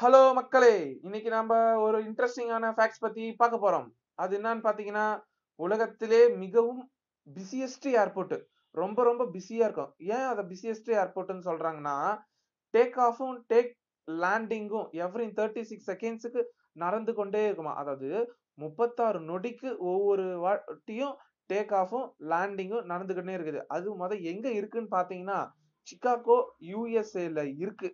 hello மக்களே இன்னைக்கு நம்ம ஒரு இன்ட்ரெஸ்டிங்கான ஃபேக்ட்ஸ் பத்தி பார்க்க போறோம் அது என்னன்னு பாத்தீங்கன்னா உலகத்திலே மிகவும் பிஸியஸ்ட் ஏர்போர்ட் ரொம்ப ரொம்ப பிஸியா இருக்கும் ஏன் அதை பிஸியஸ்ட் ஏர்போர்ட்னு சொல்றாங்கன்னா டேக் ஆஃபும் டேக் லேண்டிங்கும் எவ்ரி தேர்ட்டி சிக்ஸ் செகண்ட்ஸுக்கு நடந்து கொண்டே இருக்குமா அதாவது முப்பத்தாறு நொடிக்கு ஒவ்வொரு வாட்டியும் டேக் ஆஃபும் லேண்டிங்கும் நடந்துக்கிட்டே இருக்குது அது முத எங்க இருக்குன்னு பாத்தீங்கன்னா சிக்காகோ யூஎஸ்ஏல இருக்கு